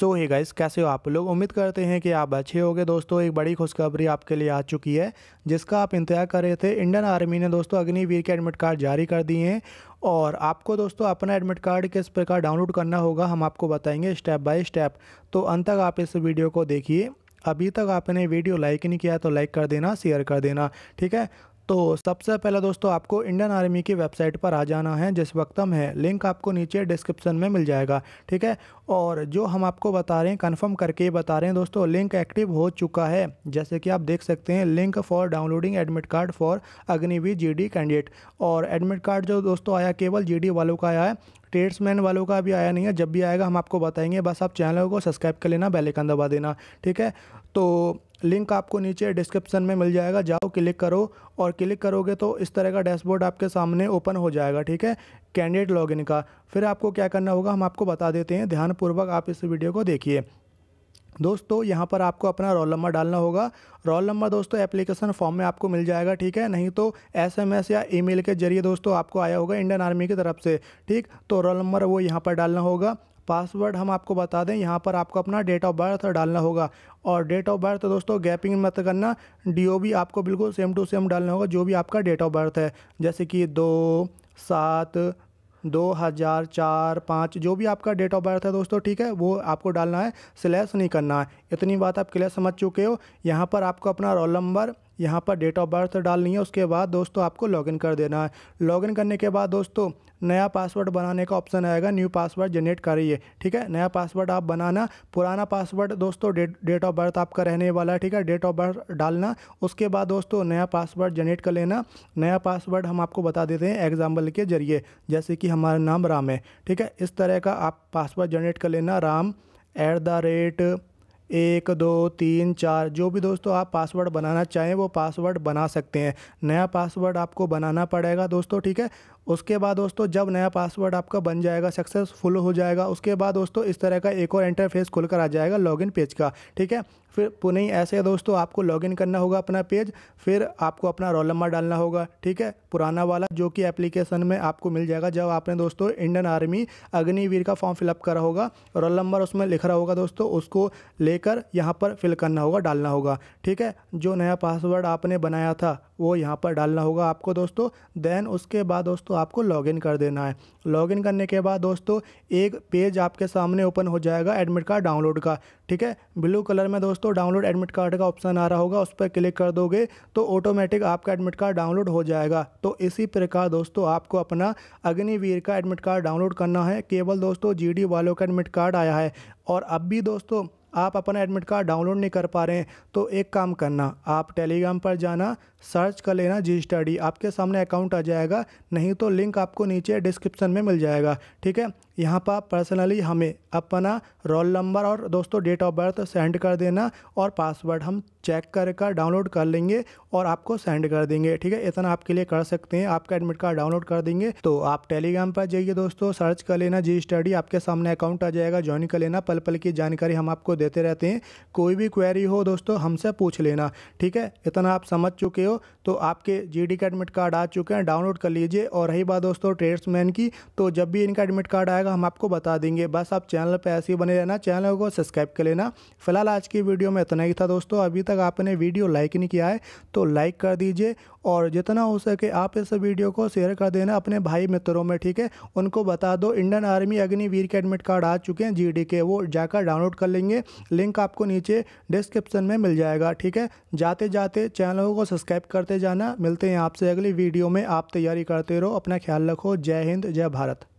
सो so, guys कैसे हो आप लोग उम्मीद करते हैं कि आप अच्छे होंगे दोस्तों एक बड़ी खुशखबरी आपके लिए आ चुकी है जिसका आप इंतजार कर रहे थे इंडियन आर्मी ने दोस्तों अग्निवीर के एडमिट कार्ड जारी कर दिए हैं और आपको दोस्तों अपना एडमिट कार्ड किस प्रकार डाउनलोड करना होगा हम आपको बताएंगे स्टेप बाय स्टेप तो अंत तक आप इस वीडियो को देखिए अभी तक आपने वीडियो लाइक नहीं किया तो लाइक कर देना शेयर कर देना ठीक है तो सबसे पहले दोस्तों आपको इंडियन आर्मी की वेबसाइट पर आ जाना है जिस वक्तम है लिंक आपको नीचे डिस्क्रिप्शन में मिल जाएगा ठीक है और जो हम आपको बता रहे हैं कंफर्म करके बता रहे हैं दोस्तों लिंक एक्टिव हो चुका है जैसे कि आप देख सकते हैं link for downloading admit card for Agniveer G candidate और एडमिट कार्ड जो दोस्तों आया केवल जी वालों का आया है ट्रेड्समैन वालों का अभी आया नहीं है जब भी आएगा हम आपको बताएंगे बस आप चैनल को सब्सक्राइब कर लेना बेलेकन दबा देना ठीक है तो लिंक आपको नीचे डिस्क्रिप्शन में मिल जाएगा जाओ क्लिक करो और क्लिक करोगे तो इस तरह का डैशबोर्ड आपके सामने ओपन हो जाएगा ठीक है कैंडिडेट लॉगिन का फिर आपको क्या करना होगा हम आपको बता देते हैं ध्यानपूर्वक आप इस वीडियो को देखिए दोस्तों यहाँ पर आपको अपना रोल नंबर डालना होगा रोल नंबर दोस्तों एप्लीकेशन फॉर्म में आपको मिल जाएगा ठीक है नहीं तो एसएमएस या ईमेल के जरिए दोस्तों आपको आया होगा इंडियन आर्मी की तरफ से ठीक तो रोल नंबर वो यहाँ पर डालना होगा पासवर्ड हम आपको बता दें यहाँ पर आपको अपना डेट ऑफ बर्थ डालना होगा और डेट ऑफ बर्थ दोस्तों गैपिंग मत करना डी आपको बिल्कुल सेम टू सेम डालना होगा जो भी आपका डेट ऑफ बर्थ है जैसे कि दो सात दो हज़ार चार पाँच जो भी आपका डेट ऑफ बर्थ है दोस्तों ठीक है वो आपको डालना है स्लैश नहीं करना है इतनी बात आप क्लियर समझ चुके हो यहाँ पर आपको अपना रोल नंबर यहाँ पर डेट ऑफ बर्थ डालनी है उसके बाद दोस्तों आपको लॉगिन कर देना है लॉगिन करने के बाद दोस्तों नया पासवर्ड बनाने का ऑप्शन आएगा न्यू पासवर्ड जनरेट करिए ठीक है नया पासवर्ड आप बनाना पुराना पासवर्ड दोस्तों डेट डेट ऑफ बर्थ आपका रहने वाला है ठीक है डेट ऑफ बर्थ डालना उसके बाद दोस्तों नया पासवर्ड जनरेट कर लेना नया पासवर्ड हम आपको बता देते हैं एग्जाम्पल के जरिए जैसे कि हमारा नाम राम है ठीक है इस तरह का आप पासवर्ड जनरेट कर लेना राम एट द रेट एक दो तीन चार जो भी दोस्तों आप पासवर्ड बनाना चाहें वो पासवर्ड बना सकते हैं नया पासवर्ड आपको बनाना पड़ेगा दोस्तों ठीक है उसके बाद दोस्तों जब नया पासवर्ड आपका बन जाएगा सक्सेसफुल हो जाएगा उसके बाद दोस्तों इस तरह का एक और इंटरफेस खुलकर आ जाएगा लॉगिन पेज का ठीक है फिर पुनः ऐसे दोस्तों आपको लॉगिन करना होगा अपना पेज फिर आपको अपना रोल नंबर डालना होगा ठीक है पुराना वाला जो कि एप्लीकेशन में आपको मिल जाएगा जब आपने दोस्तों इंडियन आर्मी अग्निवीर का फॉर्म फिलअप करा होगा रोल नंबर उसमें लिख रहा होगा दोस्तों उसको लेकर यहाँ पर फिल करना होगा डालना होगा ठीक है जो नया पासवर्ड आपने बनाया था वो यहाँ पर डालना होगा आपको दोस्तों देन उसके बाद दोस्तों दोस्तों आपको लॉगिन कर देना है लॉगिन करने के बाद दोस्तों एक पेज आपके सामने ओपन हो जाएगा एडमिट कार्ड डाउनलोड का ठीक है ब्लू कलर में दोस्तों डाउनलोड एडमिट कार्ड का ऑप्शन आ रहा होगा उस पर क्लिक कर दोगे तो ऑटोमेटिक आपका एडमिट कार्ड डाउनलोड हो जाएगा तो इसी प्रकार दोस्तों आपको अपना अग्निवीर का एडमिट कार्ड डाउनलोड करना है केवल दोस्तों जी वालों का एडमिट कार्ड आया है और अब भी दोस्तों आप अपना एडमिट कार्ड डाउनलोड नहीं कर पा रहे हैं तो एक काम करना आप टेलीग्राम पर जाना सर्च कर लेना जी स्टडी आपके सामने अकाउंट आ जाएगा नहीं तो लिंक आपको नीचे डिस्क्रिप्शन में मिल जाएगा ठीक है यहाँ पर पर्सनली हमें अपना रोल नंबर और दोस्तों डेट ऑफ बर्थ सेंड कर देना और पासवर्ड हम चेक कर कर डाउनलोड कर लेंगे और आपको सेंड कर देंगे ठीक है इतना आपके लिए कर सकते हैं आपका एडमिट कार्ड डाउनलोड कर देंगे तो आप टेलीग्राम पर जाइए दोस्तों सर्च कर लेना जी स्टडी आपके सामने अकाउंट आ जाएगा ज्वाइन कर लेना पल पल की जानकारी हम आपको देते रहते हैं कोई भी क्वेरी हो दोस्तों हमसे पूछ लेना ठीक है इतना आप समझ चुके हो तो आपके जी का एडमिट कार्ड आ चुके हैं डाउनलोड कर लीजिए और रही बात दोस्तों ट्रेड्समैन की तो जब भी इनका एडमिट कार्ड आएगा जगह हम आपको बता देंगे बस आप चैनल पर ऐसे ही बने रहना चैनल को सब्सक्राइब कर लेना फिलहाल आज की वीडियो में इतना ही था दोस्तों अभी तक आपने वीडियो लाइक नहीं किया है तो लाइक कर दीजिए और जितना हो सके आप इस वीडियो को शेयर कर देना अपने भाई मित्रों में ठीक है उनको बता दो इंडियन आर्मी अग्निवीर के एडमिट कार्ड आ चुके हैं जी के वो जाकर डाउनलोड कर लेंगे लिंक आपको नीचे डिस्क्रिप्शन में मिल जाएगा ठीक है जाते जाते चैनलों को सब्सक्राइब करते जाना मिलते हैं आपसे अगली वीडियो में आप तैयारी करते रहो अपना ख्याल रखो जय हिंद जय भारत